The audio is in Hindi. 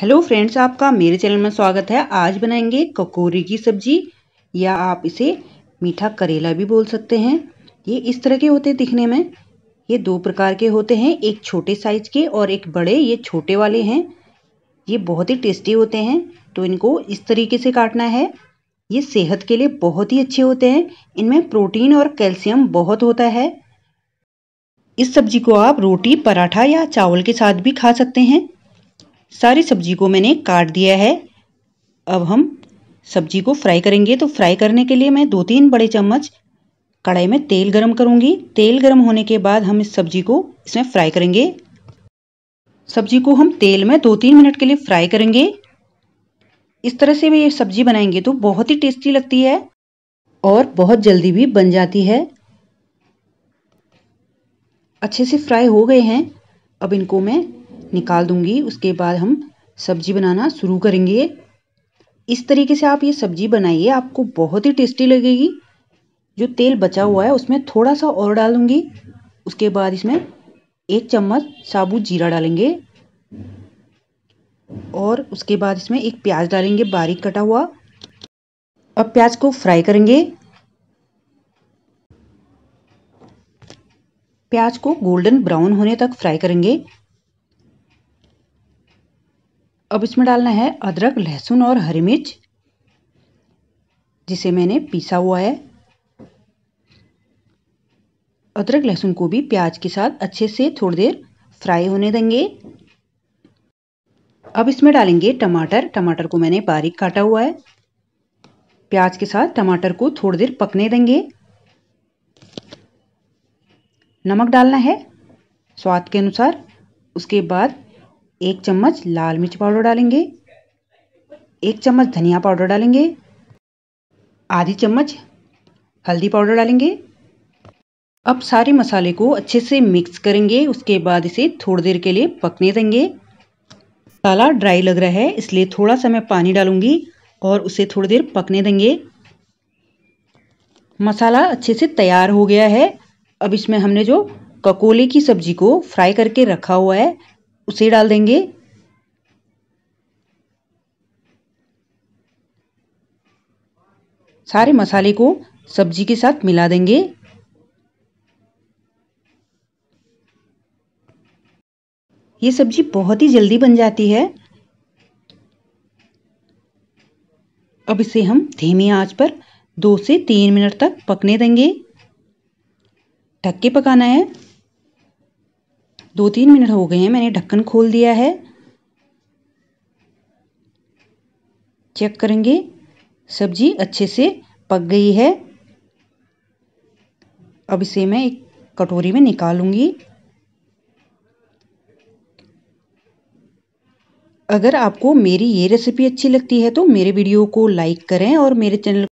हेलो फ्रेंड्स आपका मेरे चैनल में स्वागत है आज बनाएंगे ककोरी की सब्जी या आप इसे मीठा करेला भी बोल सकते हैं ये इस तरह के होते हैं दिखने में ये दो प्रकार के होते हैं एक छोटे साइज के और एक बड़े ये छोटे वाले हैं ये बहुत ही टेस्टी होते हैं तो इनको इस तरीके से काटना है ये सेहत के लिए बहुत ही अच्छे होते हैं इनमें प्रोटीन और कैल्शियम बहुत होता है इस सब्जी को आप रोटी पराठा या चावल के साथ भी खा सकते हैं सारी सब्जी को मैंने काट दिया है अब हम सब्जी को फ्राई करेंगे तो फ्राई करने के लिए मैं दो तीन बड़े चम्मच कढ़ाई में तेल गरम करूंगी तेल गरम होने के बाद हम इस सब्जी को इसमें फ्राई करेंगे सब्जी को हम तेल में दो तीन मिनट के लिए फ्राई करेंगे इस तरह से भी ये सब्जी बनाएंगे तो बहुत ही टेस्टी लगती है और बहुत जल्दी भी बन जाती है अच्छे से फ्राई हो गए हैं अब इनको मैं निकाल दूंगी उसके बाद हम सब्जी बनाना शुरू करेंगे इस तरीके से आप ये सब्जी बनाइए आपको बहुत ही टेस्टी लगेगी जो तेल बचा हुआ है उसमें थोड़ा सा और डाल दूँगी उसके बाद इसमें एक चम्मच साबुत जीरा डालेंगे और उसके बाद इसमें एक प्याज डालेंगे बारीक कटा हुआ अब प्याज को फ्राई करेंगे प्याज को गोल्डन ब्राउन होने तक फ्राई करेंगे अब इसमें डालना है अदरक लहसुन और हरी मिर्च जिसे मैंने पीसा हुआ है अदरक लहसुन को भी प्याज के साथ अच्छे से थोड़ी देर फ्राई होने देंगे अब इसमें डालेंगे टमाटर टमाटर को मैंने बारीक काटा हुआ है प्याज के साथ टमाटर को थोड़ी देर पकने देंगे नमक डालना है स्वाद के अनुसार उसके बाद एक चम्मच लाल मिर्च पाउडर डालेंगे एक चम्मच धनिया पाउडर डालेंगे आधी चम्मच हल्दी पाउडर डालेंगे अब सारे मसाले को अच्छे से मिक्स करेंगे उसके बाद इसे थोड़ी देर के लिए पकने देंगे मसाला ड्राई लग रहा है इसलिए थोड़ा सा मैं पानी डालूंगी और उसे थोड़ी देर पकने देंगे मसाला अच्छे से तैयार हो गया है अब इसमें हमने जो ककोले की सब्जी को फ्राई करके रखा हुआ है उसे डाल देंगे सारे मसाले को सब्जी के साथ मिला देंगे ये सब्जी बहुत ही जल्दी बन जाती है अब इसे हम धीमी आंच पर दो से तीन मिनट तक पकने देंगे ढक के पकाना है दो तीन मिनट हो गए हैं मैंने ढक्कन खोल दिया है चेक करेंगे सब्जी अच्छे से पक गई है अब इसे मैं एक कटोरी में निकालूंगी अगर आपको मेरी ये रेसिपी अच्छी लगती है तो मेरे वीडियो को लाइक करें और मेरे चैनल